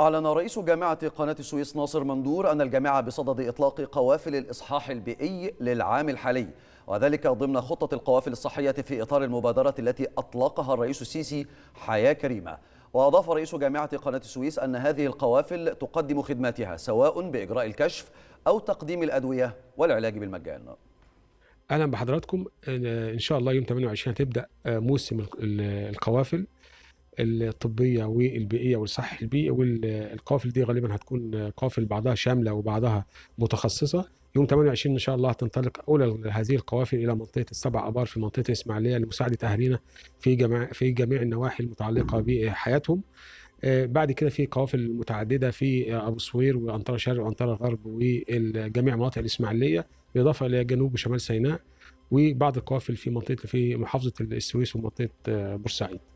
أعلن رئيس جامعة قناة السويس ناصر مندور أن الجامعة بصدد إطلاق قوافل الإصحاح البيئي للعام الحالي وذلك ضمن خطة القوافل الصحية في إطار المبادرة التي أطلقها الرئيس السيسي حياة كريمة وأضاف رئيس جامعة قناة السويس أن هذه القوافل تقدم خدماتها سواء بإجراء الكشف أو تقديم الأدوية والعلاج بالمجان أهلا بحضراتكم إن شاء الله يوم 28 هتبدأ آه، موسم القوافل الطبيه والبيئيه والصحي البيئي والقوافل دي غالبا هتكون قوافل بعضها شامله وبعضها متخصصه يوم 28 ان شاء الله هتنطلق اولى هذه القوافل الى منطقه السبع ابار في منطقه الاسماعيليه لمساعده اهالينا في جميع في جميع النواحي المتعلقه بحياتهم آه، بعد كده في قوافل متعدده في ابو الصوير وانطار شرق وانطار غرب وجميع مناطق الاسماعيليه بالاضافه الى جنوب وشمال سيناء وبعض القوافل في منطقه في محافظه السويس ومنطقه آه، بورسعيد